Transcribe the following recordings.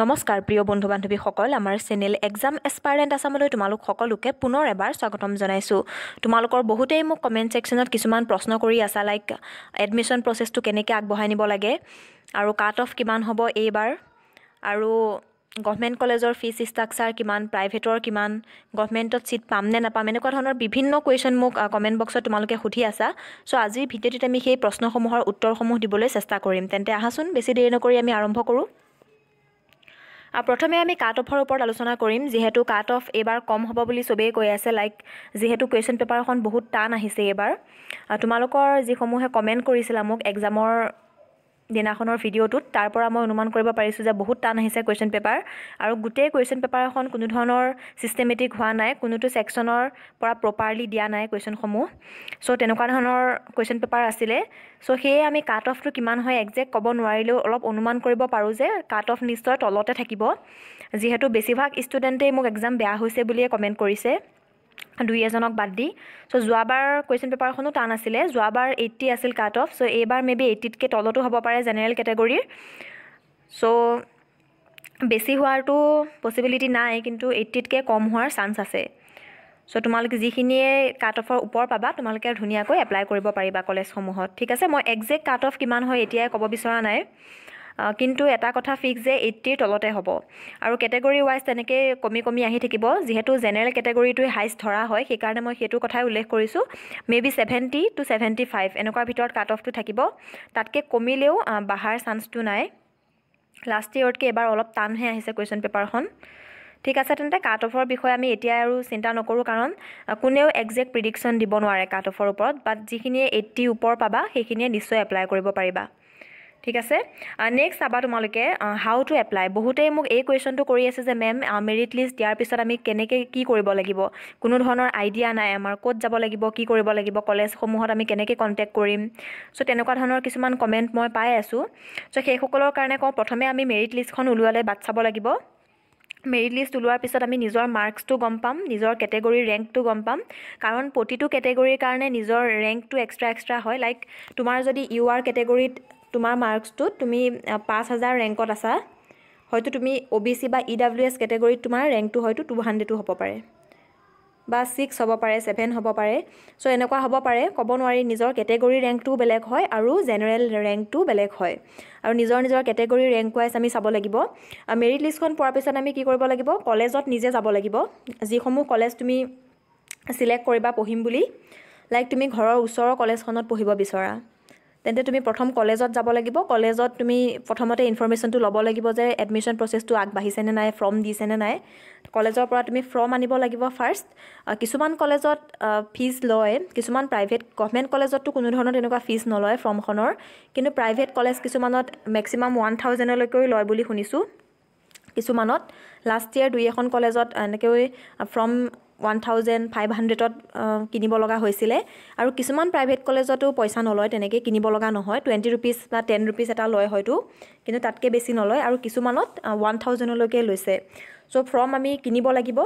নমস্কাৰ প্ৰিয় বন্ধু বান্ধৱীসকল আমাৰ চেনেল এক্সাম এক্সপাৰেণ্ট আছামলৈ তোমালোক সকলোকে পুনৰ এবাৰ স্বাগতম জনাইছোঁ তোমালোকৰ বহুতেই মোক কমেণ্ট ছেকশ্যনত কিছুমান প্ৰশ্ন কৰি আছা লাইক এডমিশ্যন প্ৰচেছটো কেনেকৈ আগবঢ়াই নিব লাগে আৰু কাট অফ কিমান হ'ব এইবাৰ আৰু গভমেণ্ট কলেজৰ ফিজ ষ্ট্ৰাকচাৰ কিমান প্ৰাইভেটৰ কিমান গভমেণ্টত ছিট পাম নে নাপাম এনেকুৱা ধৰণৰ বিভিন্ন কুৱেশ্যন মোক কমেণ্ট বক্সত তোমালোকে সুধি আছা চ' আজিৰ ভিডিঅ'টিত আমি সেই প্ৰশ্নসমূহৰ উত্তৰসমূহ দিবলৈ চেষ্টা কৰিম তেন্তে আহাচোন বেছি দেৰি নকৰি আমি আৰম্ভ কৰোঁ প্ৰথমে আমি কাট অফৰ ওপৰত আলোচনা কৰিম যিহেতু কাট অফ এইবাৰ কম হ'ব বুলি চবেই কৈ আছে লাইক যিহেতু কুৱেশ্যন পেপাৰখন বহুত টান আহিছে এইবাৰ তোমালোকৰ যিসমূহে কমেণ্ট কৰিছিলা মোক এক্সামৰ দিনাখনৰ ভিডিঅ'টোত তাৰ পৰা মই অনুমান কৰিব পাৰিছোঁ যে বহুত টান আহিছে কুৱেশ্যন পেপাৰ আৰু গোটেই কুৱেশ্যন পেপাৰখন কোনো ধৰণৰ ছিষ্টেমেটিক হোৱা নাই কোনোটো ছেকশ্যনৰ পৰা প্ৰপাৰলি দিয়া নাই কুৱেশ্যনসমূহ চ' তেনেকুৱা ধৰণৰ কুৱেশ্যন পেপাৰ আছিলে চ' সেয়ে আমি কাট অফটো কিমান হয় একজেক্ট ক'ব নোৱাৰিলেও অলপ অনুমান কৰিব পাৰোঁ যে কাট অফ নিশ্চয় তলতে থাকিব যিহেতু বেছিভাগ ষ্টুডেণ্টেই মোক একজাম বেয়া হৈছে বুলিয়ে কমেণ্ট কৰিছে দুই এজনক বাদ দি চ' যোৱাবাৰ কুৱেশ্যন পেপাৰখনো টান আছিলে যোৱাবাৰ এইট্টি আছিল কাট অফ চ' এইবাৰ মে বি এইট্টিতকৈ তলতো হ'ব পাৰে জেনেৰেল কেটেগৰীৰ চ' বেছি হোৱাৰটো পচিবিলিটি নাই কিন্তু এইট্টিতকৈ কম হোৱাৰ চান্স আছে চ' তোমালোকে যিখিনিয়ে কাট অফৰ ওপৰ পাবা তোমালোকে ধুনীয়াকৈ এপ্লাই কৰিব পাৰিবা কলেজসমূহত ঠিক আছে মই একজেক্ট কাট অফ কিমান হয় এতিয়াই ক'ব বিচৰা নাই কিন্তু এটা কথা ফিক্স যে এইটিৰ তলতে হ'ব আৰু কেটেগৰী ৱাইজ তেনেকৈ কমি কমি আহি থাকিব যিহেতু জেনেৰেল কেটেগৰীটোৱে হাইষ্ট ধৰা হয় সেইকাৰণে মই সেইটো কথাই উল্লেখ কৰিছোঁ maybe seventy two seventy five এনেকুৱাৰ ভিতৰত কাট অফটো থাকিব তাতকৈ কমিলেও বাঢ়াৰ চান্সটো নাই লাষ্ট ইয়েৰতকৈ এইবাৰ অলপ টানহে আহিছে কুৱেশ্যন পেপাৰখন ঠিক আছে তেন্তে কাট অফৰ বিষয়ে আমি এতিয়াই আৰু চিন্তা নকৰোঁ কাৰণ কোনেও একজেক্ট প্ৰিডিকশ্যন দিব নোৱাৰে কাট অফৰ ওপৰত বাট যিখিনিয়ে এইট্টিৰ ওপৰ পাবা সেইখিনিয়ে নিশ্চয় এপ্লাই কৰিব পাৰিবা ঠিক আছে নেক্সট চাবা তোমালোকে হাউ টু এপ্লাই বহুতেই মোক এই কুৱেশ্যনটো কৰি আছে যে মেম মেৰিট লিষ্ট দিয়াৰ পিছত আমি কেনেকৈ কি কৰিব লাগিব কোনো ধৰণৰ আইডিয়া নাই আমাৰ ক'ত যাব লাগিব কি কৰিব লাগিব কলেজসমূহত আমি কেনেকৈ কণ্টেক্ট কৰিম চ' তেনেকুৱা ধৰণৰ কিছুমান কমেণ্ট মই পাই আছোঁ চ' সেইসকলৰ কাৰণে কওঁ প্ৰথমে আমি মেৰিট লিষ্টখন ওলোৱালে বাট চাব লাগিব মেৰিট লিষ্ট ওলোৱাৰ পিছত আমি নিজৰ মাৰ্কছটো গম পাম নিজৰ কেটেগৰীৰ ৰেংকটো গম পাম কাৰণ প্ৰতিটো কেটেগৰীৰ কাৰণে নিজৰ ৰেংকটো এক্সট্ৰা এক্সট্ৰা হয় লাইক তোমাৰ যদি ইউ আৰ কেটেগৰীত তোমাৰ মাৰ্কছটোত তুমি পাঁচ হাজাৰ ৰেংকত আছা হয়তো তুমি অ' বি চি বা ই ডাব্লিউ এছ কেটেগৰীত তোমাৰ ৰেংকটো হয়তো টু হাণ্ড্ৰেডো হ'ব পাৰে বা ছিক্স হ'ব পাৰে ছেভেন হ'ব পাৰে চ' এনেকুৱা হ'ব পাৰে ক'ব নোৱাৰি নিজৰ কেটেগৰী ৰেংকটোও বেলেগ হয় আৰু জেনেৰেল ৰেংকটোও বেলেগ হয় আৰু নিজৰ নিজৰ কেটেগৰী ৰেংক ৱাইজ আমি চাব লাগিব মেৰিট লিষ্টখন পোৱাৰ পিছত আমি কি কৰিব লাগিব কলেজত নিজে যাব লাগিব যিসমূহ কলেজ তুমি ছিলেক্ট কৰিবা পঢ়িম বুলি লাইক তুমি ঘৰৰ ওচৰৰ কলেজখনত পঢ়িব বিচৰা তেন্তে তুমি প্ৰথম কলেজত যাব লাগিব কলেজত তুমি প্ৰথমতে ইনফৰ্মেশ্যনটো ল'ব লাগিব যে এডমিশ্যন প্ৰচেছটো আগবাঢ়িছেনে নাই ফৰ্ম দিছেনে নাই কলেজৰ পৰা তুমি ফৰ্ম আনিব লাগিব ফাৰ্ষ্ট কিছুমান কলেজত ফিজ লয় কিছুমান প্ৰাইভেট গভমেণ্ট কলেজততো কোনো ধৰণৰ তেনেকুৱা ফিজ নলয় ফৰ্মখনৰ কিন্তু প্ৰাইভেট কলেজ কিছুমানত মেক্সিমাম ওৱান থাউজেণ্ডলৈকেও লয় বুলি শুনিছোঁ কিছুমানত লাষ্ট ইয়েৰ দুই এখন কলেজত এনেকৈ ফৰ্ম ওৱান থাউজেণ্ড ফাইভ হাণ্ড্ৰেডত কিনিব লগা হৈছিলে আৰু কিছুমান প্ৰাইভেট কলেজতো পইচা নলয় তেনেকৈ কিনিব লগা নহয় টুৱেণ্টি ৰুপিজ বা টেন ৰুপিজ এটা লয় হয়তো কিন্তু তাতকৈ বেছি নলয় আৰু কিছুমানত ওৱান থাউজেণ্ডলৈকে লৈছে চ' ফৰ্ম আমি কিনিব লাগিব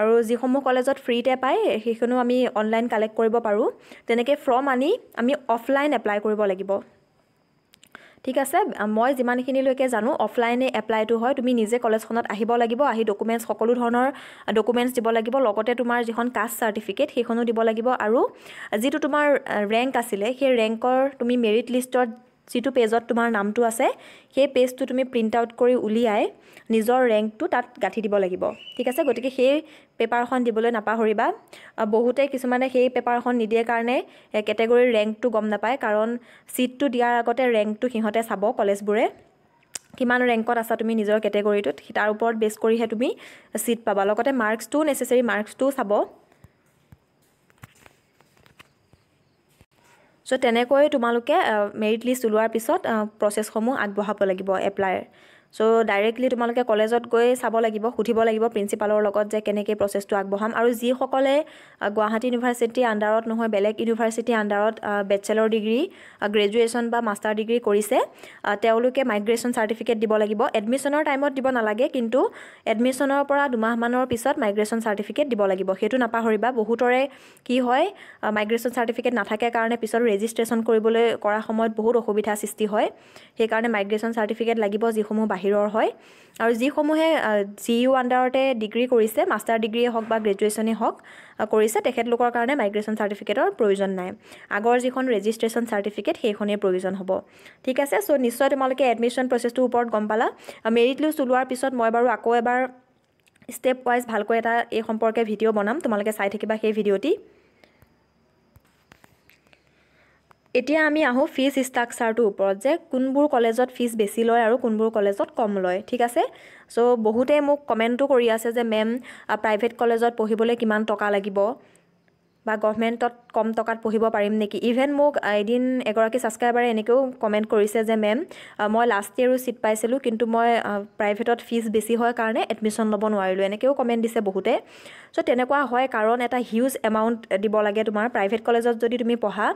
আৰু যিসমূহ কলেজত ফ্ৰীতে পায় সেইখনো আমি অনলাইন কালেক্ট কৰিব পাৰোঁ তেনেকৈ ফৰ্ম আনি আমি অফলাইন এপ্লাই কৰিব লাগিব ঠিক আছে মই যিমানখিনিলৈকে জানো অফলাইনে এপ্লাইটো হয় তুমি নিজে কলেজখনত আহিব লাগিব আহি ডকুমেণ্টছ সকলো ধৰণৰ ডকুমেণ্টছ দিব লাগিব লগতে তোমাৰ যিখন কাষ্ট চাৰ্টিফিকেট সেইখনো দিব লাগিব আৰু যিটো তোমাৰ ৰেংক আছিলে সেই ৰেংকৰ তুমি মেৰিট লিষ্টত যিটো পেজত তোমাৰ নামটো আছে সেই পেজটো তুমি প্ৰিণ্ট আউট কৰি উলিয়াই নিজৰ ৰেংকটো তাত গাঁঠি দিব লাগিব ঠিক আছে গতিকে সেই পেপাৰখন দিবলৈ নাপাহৰিবা বহুতে কিছুমানে সেই পেপাৰখন নিদিয়ে কাৰণে কেটেগৰীৰ ৰেংকটো গম নাপায় কাৰণ চিটটো দিয়াৰ আগতে ৰেংকটো সিহঁতে চাব কলেজবোৰে কিমান ৰেংকত আছা তুমি নিজৰ কেটেগৰীটোত তাৰ ওপৰত বেছ কৰিহে তুমি চিট পাবা লগতে মাৰ্কছটোও নেচেচেৰী মাৰ্কছটোও চাব চ' তেনেকৈ তোমালোকে মেৰিট লিষ্ট ওলোৱাৰ পিছত প্ৰচেছসমূহ আগবঢ়াব লাগিব এপ্লাইৰ চ' ডাইৰেক্টলি তোমালোকে কলেজত গৈ চাব লাগিব সুধিব লাগিব প্ৰিঞ্চিপালৰ লগত যে কেনেকৈ প্ৰচেছটো আগবঢ়াম আৰু যিসকলে গুৱাহাটী ইউনিভাৰ্চিটিৰ আণ্ডাৰত নহয় বেলেগ ইউনিভাৰ্চিটিৰ আণ্ডাৰত বেচেলৰ ডিগ্ৰী গ্ৰেজুৱেশ্যন বা মাষ্টাৰ ডিগ্ৰী কৰিছে তেওঁলোকে মাইগ্ৰেশ্যন চাৰ্টিফিকেট দিব লাগিব এডমিশ্যনৰ টাইমত দিব নালাগে কিন্তু এডমিশ্যনৰ পৰা দুমাহমানৰ পিছত মাইগ্ৰেশ্যন চাৰ্টিফিকেট দিব লাগিব সেইটো নাপাহৰিবা বহুতৰে কি হয় মাইগ্ৰেশ্যন চাৰ্টিফিকেট নাথাকে কাৰণে পিছত ৰেজিষ্ট্ৰেশ্যন কৰিবলৈ কৰা সময়ত বহুত অসুবিধাৰ সৃষ্টি হয় সেইকাৰণে মাইগ্ৰেশ্যন চাৰ্টিফিকেট লাগিব যিসমূহ বাহিৰ বাহিৰৰ হয় আৰু যিসমূহে জি ইউ আণ্ডাৰতে ডিগ্ৰী কৰিছে মাষ্টাৰ ডিগ্ৰীয়ে হওক বা গ্ৰেজুৱেশ্যনেই হওক কৰিছে তেখেতলোকৰ কাৰণে মাইগ্ৰেশ্যন চাৰ্টিফিকেটৰ প্ৰয়োজন নাই আগৰ যিখন ৰেজিষ্ট্ৰেশ্যন চাৰ্টিফিকেট সেইখনেই প্ৰয়োজন হ'ব ঠিক আছে চ' নিশ্চয় তোমালোকে এডমিশ্যন প্ৰচেছটোৰ ওপৰত গম পালা মেৰিট লিষ্ট ওলোৱাৰ পিছত মই বাৰু আকৌ এবাৰ ষ্টেপ ৱাইজ ভালকৈ এটা এই সম্পৰ্কে ভিডিঅ' বনাম তোমালোকে চাই থাকিবা সেই ভিডিঅ'টি এতিয়া আমি আহোঁ ফিজ ষ্ট্ৰাকচাৰটোৰ ওপৰত যে কোনবোৰ কলেজত ফিজ বেছি লয় আৰু কোনবোৰ কলেজত কম লয় ঠিক আছে চ' বহুতে মোক কমেণ্টো কৰি আছে যে মেম প্ৰাইভেট কলেজত পঢ়িবলৈ কিমান টকা লাগিব বা গভমেণ্টত কম টকাত পঢ়িব পাৰিম নেকি ইভেন মোক এদিন এগৰাকী ছাবস্ক্ৰাইবাৰে এনেকৈও কমেণ্ট কৰিছে যে মেম মই লাষ্ট ইয়েৰো ছিট পাইছিলোঁ কিন্তু মই প্ৰাইভেটত ফিজ বেছি হয় কাৰণে এডমিশ্যন ল'ব নোৱাৰিলোঁ এনেকৈও কমেণ্ট দিছে বহুতে চ' তেনেকুৱা হয় কাৰণ এটা হিউজ এমাউণ্ট দিব লাগে তোমাৰ প্ৰাইভেট কলেজত যদি তুমি পঢ়া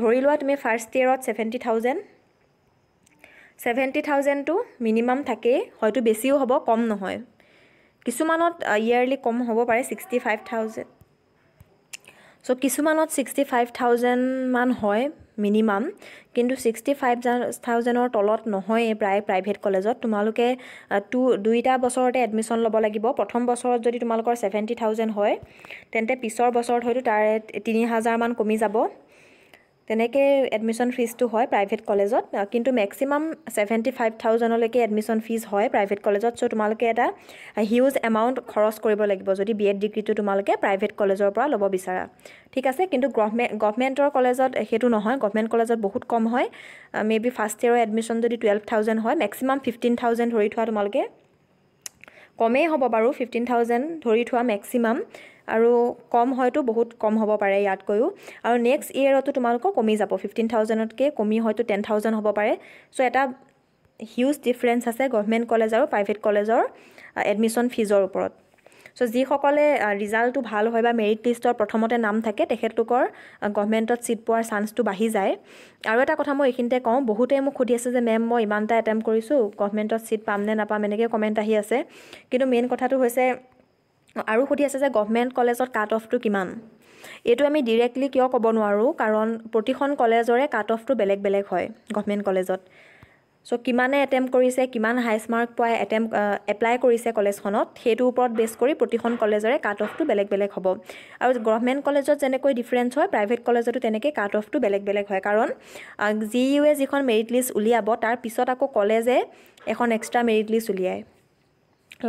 ধৰি লোৱা তুমি ফাৰ্ষ্ট ইয়েৰত ছেভেণ্টি থাউজেণ্ড ছেভেণ্টি থাউজেণ্ডটো মিনিমাম থাকেই হয়তো বেছিও হ'ব কম নহয় কিছুমানত ইয়াৰলি কম হ'ব পাৰে ছিক্সটি ফাইভ থাউজেণ্ড চ' কিছুমানত ছিক্সটি ফাইভ থাউজেণ্ডমান হয় মিনিমাম কিন্তু ছিক্সটি ফাইভ থাউজেণ্ডৰ তলত নহয়েই প্ৰায় প্ৰাইভেট কলেজত তোমালোকে টু দুইটা বছৰতে এডমিশ্যন ল'ব লাগিব প্ৰথম বছৰত যদি তোমালোকৰ ছেভেণ্টি থাউজেণ্ড হয় তেন্তে পিছৰ বছৰত হয়তো তাৰে তিনি হাজাৰমান কমি যাব তেনেকৈ এডমিশ্যন ফিজটো হয় প্ৰাইভেট কলেজত কিন্তু মেক্সিমাম ছেভেণ্টি ফাইভ থাউজেণ্ডলৈকে এডমিশ্যন ফিজ হয় প্ৰাইভেট কলেজত চ' তোমালোকে এটা হিউজ এমাউণ্ট খৰচ কৰিব লাগিব যদি বি এড ডিগ্ৰীটো তোমালোকে প্ৰাইভেট কলেজৰ পৰা ল'ব বিচাৰা ঠিক আছে কিন্তু গভমেণ্ট গভমেণ্টৰ কলেজত সেইটো নহয় গভমেণ্ট কলেজত বহুত কম হয় মে বি ফাৰ্ষ্ট ইয়েৰৰ এডমিশ্যন যদি টুৱেল্ভ থাউজেণ্ড হয় মেক্সিমাম ফিফটিন থাউজেণ্ড ধৰি থোৱা তোমালোকে কমেই হ'ব বাৰু ফিফটিন থাউজেণ্ড ধৰি থোৱা মেক্সিমাম আৰু কম হয়তো বহুত কম হ'ব পাৰে ইয়াতকৈও আৰু নেক্সট ইয়েৰতো তোমালোকৰ কমি যাব ফিফটিন থাউজেণ্ডতকৈ কমি হয়তো টেন থাউজেণ্ড হ'ব পাৰে চ' এটা হিউজ ডিফাৰেঞ্চ আছে গভমেণ্ট কলেজ আৰু প্ৰাইভেট কলেজৰ এডমিশ্যন ফিজৰ ওপৰত চ' যিসকলে ৰিজাল্টটো ভাল হয় বা মেৰিট লিষ্টৰ প্ৰথমতে নাম থাকে তেখেতলোকৰ গভমেণ্টত ছিট পোৱাৰ চান্সটো বাঢ়ি যায় আৰু এটা কথা মই এইখিনিতে কওঁ বহুতে মোক সুধি আছে যে মেম মই ইমানটা এটা এটেম্প কৰিছোঁ গভমেণ্টত ছিট পাম নে নাপাম এনেকৈ কমেণ্ট আহি আছে কিন্তু মেইন কথাটো হৈছে আৰু সুধি আছে যে গভমেণ্ট কলেজত কাট অফটো কিমান এইটো আমি ডিৰেক্টলি কিয় ক'ব নোৱাৰোঁ কাৰণ প্ৰতিখন কলেজৰে কাট অফটো বেলেগ বেলেগ হয় গভমেণ্ট কলেজত চ' কিমানে এটেম্প কৰিছে কিমান হাইষ্ট মাৰ্ক পোৱাই এটেম এপ্লাই কৰিছে কলেজখনত সেইটোৰ ওপৰত বেছ কৰি প্ৰতিখন কলেজৰে কাট অফটো বেলেগ বেলেগ হ'ব আৰু গভমেণ্ট কলেজত যেনেকৈ ডিফাৰেঞ্চ হয় প্ৰাইভেট কলেজতো তেনেকৈ কাট অফটো বেলেগ বেলেগ হয় কাৰণ জি ইউ এ যিখন মেৰিট লিষ্ট উলিয়াব তাৰ পিছত আকৌ কলেজে এখন এক্সট্ৰা মেৰিট লিষ্ট উলিয়ায়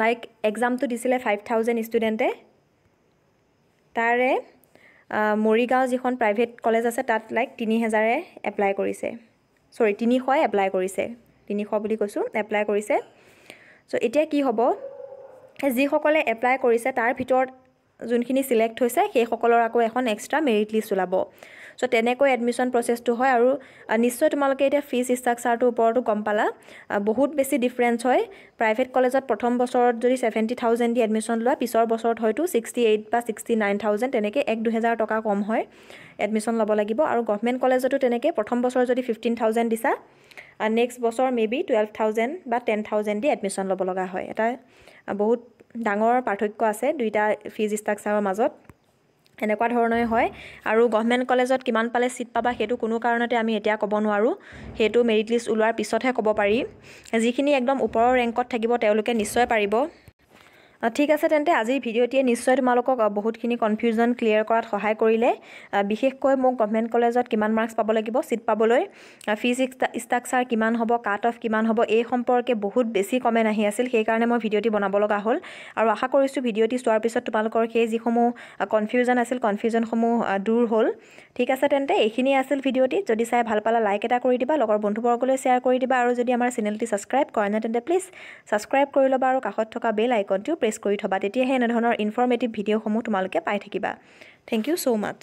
লাইক এক্সামটো দিছিলে ফাইভ থাউজেণ্ড ষ্টুডেণ্টে তাৰে মৰিগাঁও যিখন প্ৰাইভেট কলেজ আছে তাত লাইক তিনি হেজাৰে এপ্লাই কৰিছে চৰি তিনিশ এপ্লাই কৰিছে তিনিশ বুলি কৈছোঁ এপ্লাই কৰিছে চ' এতিয়া কি হ'ব যিসকলে এপ্লাই কৰিছে তাৰ ভিতৰত যোনখিনি চিলেক্ট হৈছে সেইসকলৰ আকৌ এখন এক্সট্ৰা মেৰিট লিষ্ট ওলাব চ' তেনেকৈ এডমিশ্যন প্ৰচেছটো হয় আৰু নিশ্চয় তোমালোকে এতিয়া ফিজ ষ্ট্ৰাকচাৰটোৰ ওপৰতো গম পালা বহুত বেছি ডিফাৰেঞ্চ হয় প্ৰাইভেট কলেজত প্ৰথম বছৰত যদি ছেভেণ্টি থাউজেণ্ড দি এডমিশ্যন লোৱা পিছৰ বছৰত হয়তো ছিক্সটি এইট বা ছিক্সটি নাইন থাউজেণ্ড তেনেকৈ এক দুহেজাৰ টকা কম হয় এডমিশ্যন ল'ব লাগিব আৰু গভমেণ্ট কলেজতো তেনেকৈ প্ৰথম বছৰত যদি ফিফটিন থাউজেণ্ড দিছা নেক্সট বছৰ মে বি টুৱেল্ভ থাউজেণ্ড বা টেন থাউজেণ্ড দি এডমিশ্যন ল'ব লগা হয় এটা বহুত ডাঙৰ পাৰ্থক্য আছে দুইটা ফিজ ষ্ট্ৰাকচাৰৰ মাজত এনেকুৱা ধৰণৰে হয় আৰু গভমেণ্ট কলেজত কিমান পালে ছিট পাবা সেইটো কোনো কাৰণতে আমি এতিয়া ক'ব নোৱাৰোঁ সেইটো মেৰিট লিষ্ট ওলোৱাৰ পিছতহে ক'ব পাৰি যিখিনি একদম ওপৰৰ ৰেংকত থাকিব তেওঁলোকে নিশ্চয় পাৰিব ঠিক আছে তেন্তে আজিৰ ভিডিঅ'টিয়ে নিশ্চয় তোমালোকক বহুতখিনি কনফিউজন ক্লিয়াৰ কৰাত সহায় কৰিলে বিশেষকৈ মোক গভমেণ্ট কলেজত কিমান মাৰ্কছ পাব লাগিব চিট পাবলৈ ফিজ ষ্ট্ৰাকচাৰ কিমান হ'ব কাট অফ কিমান হ'ব এই সম্পৰ্কে বহুত বেছি কমেণ্ট আহি আছিল সেইকাৰণে মই ভিডিঅ'টি বনাব লগা হ'ল আৰু আশা কৰিছোঁ ভিডিঅ'টি চোৱাৰ পিছত তোমালোকৰ সেই যিসমূহ কনফিউজন আছিল কনফিউজনসমূহ দূৰ হ'ল ঠিক আছে তেন্তে এইখিনিয়ে আছিল ভিডিঅ'টি যদি চাই ভাল পালে লাইক এটা কৰি দিবা লগৰ বন্ধুবৰ্গলৈ শ্বেয়াৰ কৰি দিবা আৰু যদি আমাৰ চেনেলটি ছাবস্ক্ৰাইব কৰা নাই তেন্তে প্লিজ ছাবস্ক্ৰাইব কৰি ল'বা আৰু কাষত থকা বেল আইকনটো প্ৰেছ পেষ্ট কৰি থবা তেতিয়াহে এনেধৰণৰ ইনফৰ্মেটিভ ভিডিঅ'সমূহ তোমালোকে পাই থাকিবা থেংক ইউ ছ' মাছ